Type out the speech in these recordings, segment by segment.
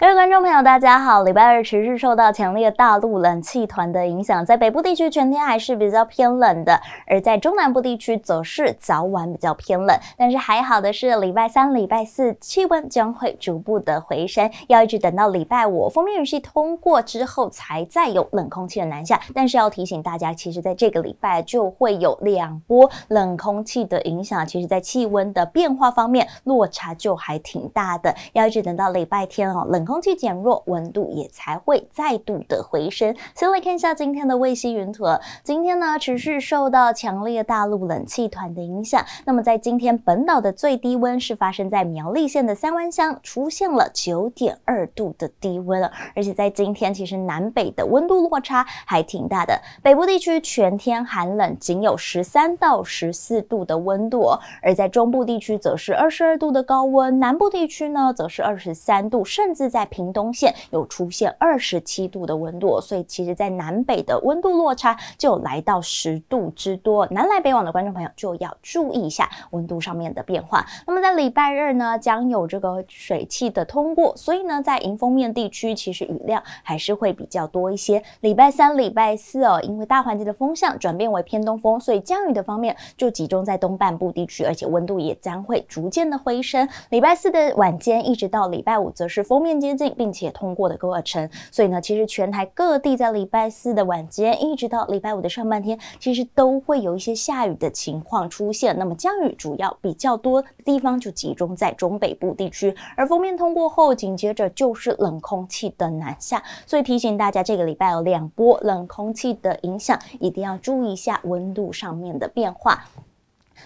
各位观众朋友，大家好。礼拜二持续受到强烈大陆冷气团的影响，在北部地区全天还是比较偏冷的，而在中南部地区则是早晚比较偏冷。但是还好的是，礼拜三、礼拜四气温将会逐步的回升，要一直等到礼拜五风面雨系通过之后，才再有冷空气的南下。但是要提醒大家，其实在这个礼拜就会有两波冷空气的影响，其实在气温的变化方面落差就还挺大的，要一直等到礼拜天哦冷。空气减弱，温度也才会再度的回升。先来看一下今天的卫星云图，今天呢持续受到强烈大陆冷气团的影响。那么在今天，本岛的最低温是发生在苗栗县的三湾乡，出现了九点二度的低温了。而且在今天，其实南北的温度落差还挺大的。北部地区全天寒冷，仅有十三到十四度的温度；而在中部地区则是二十二度的高温，南部地区呢则是二十三度，甚至在在屏东县有出现二十七度的温度，所以其实，在南北的温度落差就来到十度之多。南来北往的观众朋友就要注意一下温度上面的变化。那么在礼拜日呢，将有这个水汽的通过，所以呢，在迎风面地区，其实雨量还是会比较多一些。礼拜三、礼拜四哦，因为大环境的风向转变为偏东风，所以降雨的方面就集中在东半部地区，而且温度也将会逐渐的回升。礼拜四的晚间一直到礼拜五，则是封面间。接近并且通过的过程，所以呢，其实全台各地在礼拜四的晚间，一直到礼拜五的上半天，其实都会有一些下雨的情况出现。那么降雨主要比较多的地方就集中在中北部地区，而封面通过后，紧接着就是冷空气的南下，所以提醒大家，这个礼拜有两波冷空气的影响，一定要注意一下温度上面的变化。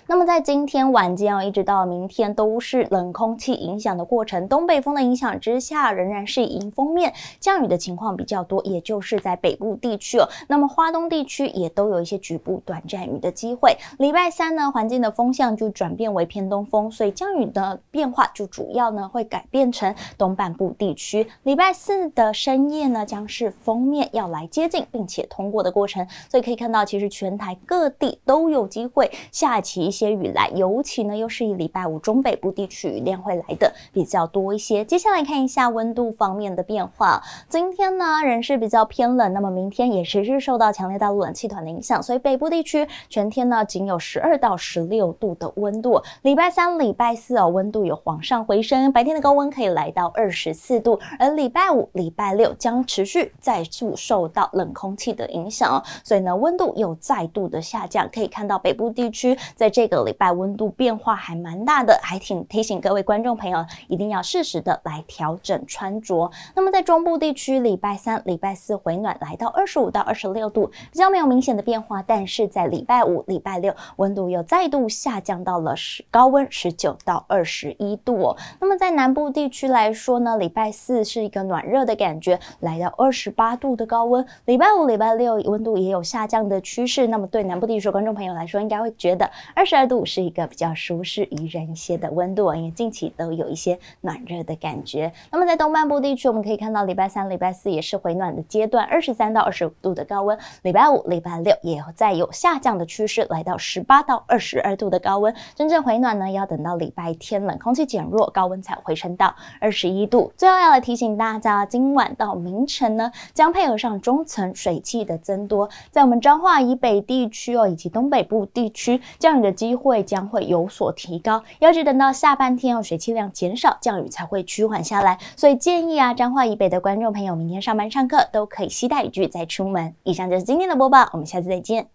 那么在今天晚间哦，一直到明天都是冷空气影响的过程，东北风的影响之下，仍然是以迎锋面降雨的情况比较多，也就是在北部地区哦。那么花东地区也都有一些局部短暂雨的机会。礼拜三呢，环境的风向就转变为偏东风，所以降雨的变化就主要呢会改变成东半部地区。礼拜四的深夜呢，将是封面要来接近并且通过的过程，所以可以看到，其实全台各地都有机会下起。一些雨来，尤其呢，又是以礼拜五中北部地区雨量会来的比较多一些。接下来看一下温度方面的变化，今天呢，仍是比较偏冷，那么明天也仍是受到强烈大陆冷气团的影响，所以北部地区全天呢仅有十二到十六度的温度。礼拜三、礼拜四哦，温度有往上回升，白天的高温可以来到二十四度，而礼拜五、礼拜六将持续再度受到冷空气的影响哦，所以呢，温度又再度的下降，可以看到北部地区在。这个礼拜温度变化还蛮大的，还挺提醒各位观众朋友，一定要适时的来调整穿着。那么在中部地区，礼拜三、礼拜四回暖，来到二十五到二十六度，比较没有明显的变化。但是在礼拜五、礼拜六，温度又再度下降到了十高温十九到二十一度哦。那么在南部地区来说呢，礼拜四是一个暖热的感觉，来到二十八度的高温。礼拜五、礼拜六温度也有下降的趋势。那么对南部地区的观众朋友来说，应该会觉得。二十二度是一个比较舒适宜人一些的温度，也近期都有一些暖热的感觉。那么在东半部地区，我们可以看到，礼拜三、礼拜四也是回暖的阶段，二十三到二十五度的高温。礼拜五、礼拜六也再有下降的趋势，来到十八到二十二度的高温。真正回暖呢，要等到礼拜天，冷空气减弱，高温才回升到二十一度。最后要来提醒大家，今晚到明晨呢，将配合上中层水汽的增多，在我们彰化以北地区哦，以及东北部地区降雨的。机会将会有所提高，要是等到下半天哦，水汽量减少，降雨才会趋缓下来。所以建议啊，彰化以北的观众朋友，明天上班上课都可以携带雨具再出门。以上就是今天的播报，我们下次再见。